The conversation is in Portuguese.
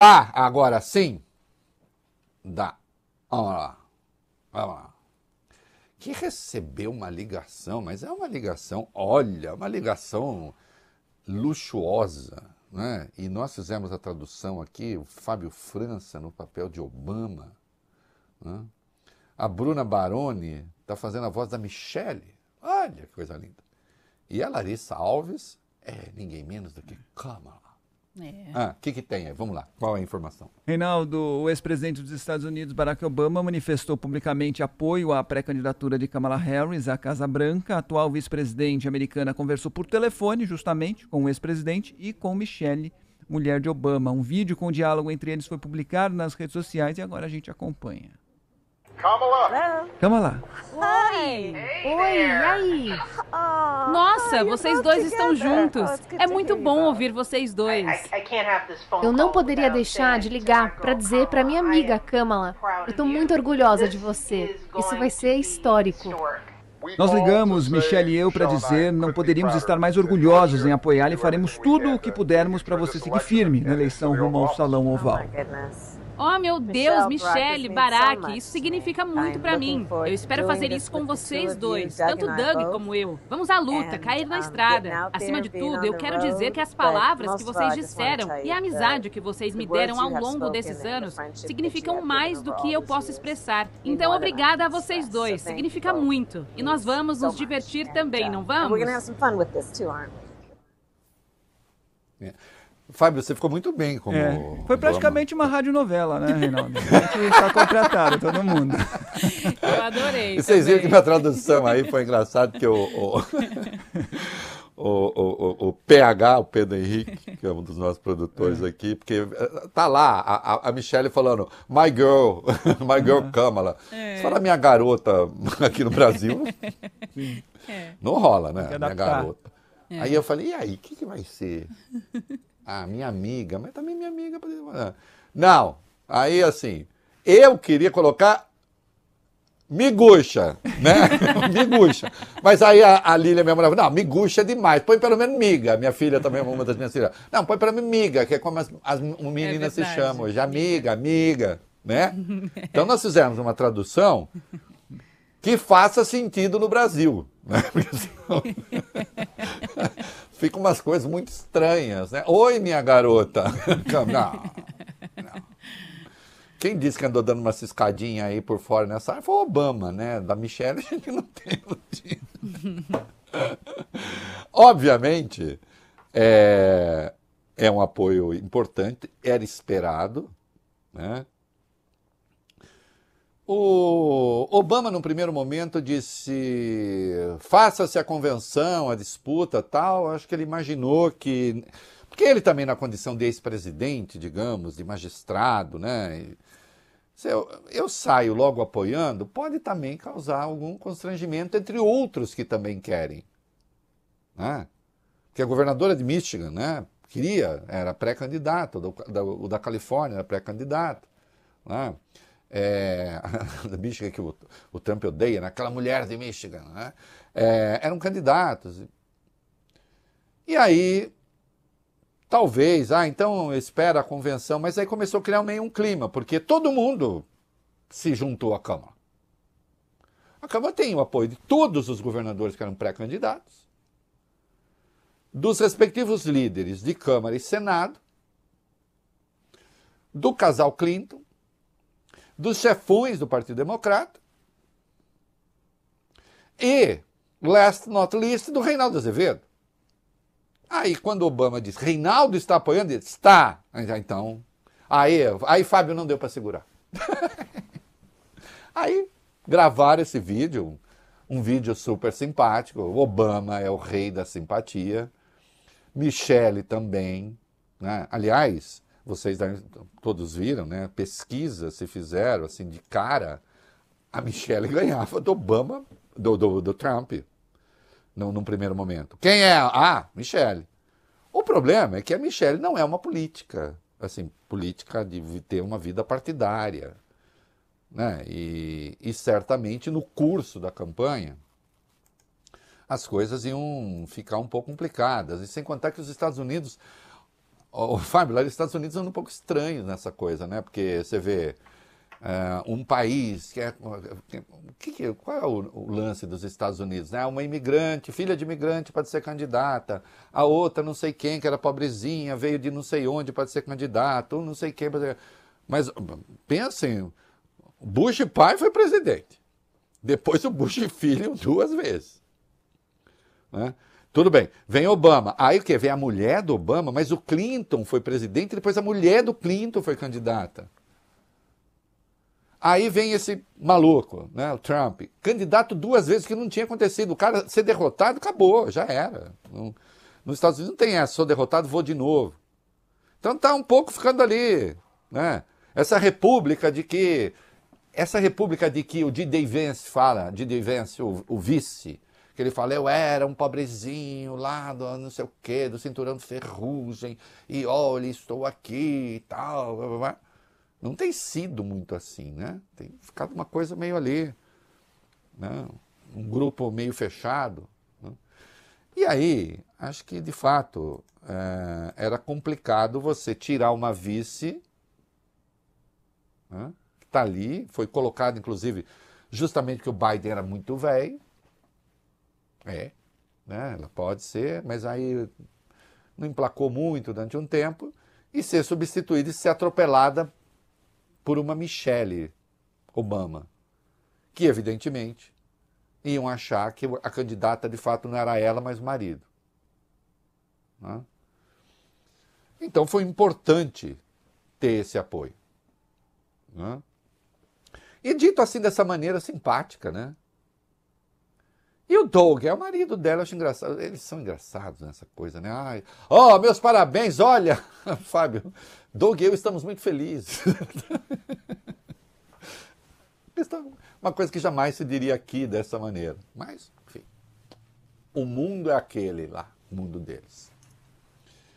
Ah, agora sim. Dá. Vamos lá. Vamos lá. Que recebeu uma ligação, mas é uma ligação, olha, uma ligação luxuosa. Né? E nós fizemos a tradução aqui, o Fábio França no papel de Obama. Né? A Bruna Baroni está fazendo a voz da Michelle. Olha que coisa linda. E a Larissa Alves é ninguém menos do que Kamala. É. Ah, o que, que tem? Vamos lá, qual é a informação? Reinaldo, o ex-presidente dos Estados Unidos, Barack Obama, manifestou publicamente apoio à pré-candidatura de Kamala Harris à Casa Branca. A atual vice-presidente americana conversou por telefone, justamente, com o ex-presidente e com Michelle, mulher de Obama. Um vídeo com o diálogo entre eles foi publicado nas redes sociais e agora a gente acompanha. Kamala! Hello. Kamala! Oi! Hey Oi, e aí? Oh. Nossa! Nossa, vocês dois estão juntos. Oh, é muito bom ouvir vocês dois. Eu não poderia deixar de ligar para dizer para minha amiga Kamala, eu estou muito orgulhosa de você. Isso vai ser histórico. Nós ligamos, Michelle e eu, para dizer não poderíamos estar mais orgulhosos em apoiá-la e faremos tudo o que pudermos para você seguir firme na eleição rumo ao Salão oh, Oval. Oh, meu Deus, Michelle, Barack, isso significa muito para mim. Eu espero fazer isso com vocês dois, tanto Doug como eu. Vamos à luta, cair na estrada. Acima de tudo, eu quero dizer que as palavras que vocês disseram e a amizade que vocês me deram ao longo desses anos significam mais do que eu posso expressar. Então, obrigada a vocês dois, significa muito. E nós vamos nos divertir também, não vamos? Yeah. Fábio, você ficou muito bem como. É. Foi praticamente uma radionovela, né, Reinaldo? A gente está contratado, todo mundo. Eu adorei. E vocês também. viram que minha tradução aí foi engraçado, porque o, o, o, o, o PH, o Pedro Henrique, que é um dos nossos produtores é. aqui, porque eh, tá lá a, a Michelle falando, My Girl, My Girl é. Kamala. É. Você fala minha garota aqui no Brasil. É. Não rola, né? Minha garota. É. Aí eu falei, e aí, o que, que vai ser? Ah, minha amiga, mas também minha amiga. Não, aí assim, eu queria colocar miguxa, né? miguxa. Mas aí a, a Lília, minha mulher, não, miguxa é demais. Põe pelo menos miga. Minha filha também é uma das minhas filhas. Não, põe pelo menos miga, que é como as, as é meninas é se chamam hoje. Amiga, amiga, né? Então nós fizemos uma tradução que faça sentido no Brasil. Né? ficam umas coisas muito estranhas, né? Oi, minha garota. não, não. Quem disse que andou dando uma ciscadinha aí por fora nessa área foi o Obama, né? Da Michelle a gente não tem Obviamente, é, é um apoio importante, era esperado, né? O Obama, no primeiro momento, disse: faça-se a convenção, a disputa, tal. Acho que ele imaginou que. Porque ele também, na condição de ex-presidente, digamos, de magistrado, né? Eu, eu saio logo apoiando, pode também causar algum constrangimento entre outros que também querem. Né? Porque a governadora de Michigan, né? Queria, era pré-candidata, o da, da, Califórnia era pré-candidato. Né? é, da Michigan que o, o Trump odeia, né? aquela mulher de Michigan, né? É, eram candidatos. E aí, talvez, ah, então espera a convenção, mas aí começou a criar meio um clima, porque todo mundo se juntou à Câmara. A Câmara tem o apoio de todos os governadores que eram pré-candidatos, dos respectivos líderes de Câmara e Senado, do casal Clinton, dos chefões do Partido Democrata e, last not least, do Reinaldo Azevedo. Aí, quando Obama diz Reinaldo está apoiando, ele diz, está. Então, aí, aí Fábio não deu para segurar. aí gravaram esse vídeo, um vídeo super simpático. Obama é o rei da simpatia. Michele também. Né? Aliás, vocês todos viram, né? Pesquisas se fizeram assim de cara, a Michelle ganhava do Obama, do, do, do Trump, no, num primeiro momento. Quem é? Ah, Michelle. O problema é que a Michelle não é uma política, assim, política de ter uma vida partidária. Né? E, e certamente no curso da campanha as coisas iam ficar um pouco complicadas. E sem contar que os Estados Unidos o Fábio, lá nos Estados Unidos anda um pouco estranho nessa coisa, né? Porque você vê uh, um país que é. Que, que, qual é o, o, lance dos Estados Unidos? Né? Uma imigrante, filha de imigrante, pode ser candidata. A outra, não sei quem, que era pobrezinha, veio de não sei onde, pode ser candidata. não sei quem. Pode ser... Mas pensem, Bush pai foi presidente. Depois o Bush filho duas vezes. Né? Tudo bem, vem Obama. Aí o que? Vem a mulher do Obama, mas o Clinton foi presidente, depois a mulher do Clinton foi candidata. Aí vem esse maluco, né, o Trump, candidato duas vezes que não tinha acontecido. O cara ser derrotado, acabou, já era. Não, nos Estados Unidos não tem essa, sou derrotado, vou de novo. Então tá um pouco ficando ali, né? Essa república de que essa república de que o D.D. Vance fala, D.D. Vance, o, o vice, que ele fala, eu era um pobrezinho lá do não sei o quê, do cinturão de ferrugem, e olha, estou aqui e tal. Blá, blá, blá. Não tem sido muito assim, né? Tem ficado uma coisa meio ali, né? um grupo meio fechado. Né? E aí, acho que de fato é, era complicado você tirar uma vice né? que está ali, foi colocado inclusive justamente que o Biden era muito velho, é. Né? Ela pode ser, mas aí não emplacou muito durante um tempo e ser substituída e ser atropelada por uma Michelle Obama, que evidentemente iam achar que a candidata de fato não era ela, mas o marido. Né? Então foi importante ter esse apoio. Né? E dito assim dessa maneira simpática, né? E o Doug é o marido dela, eu acho engraçado. Eles são engraçados nessa coisa, né? Ai, oh, meus parabéns, olha, Fábio, Doug e eu estamos muito felizes. Uma coisa que jamais se diria aqui dessa maneira. Mas, enfim, o mundo é aquele lá, o mundo deles.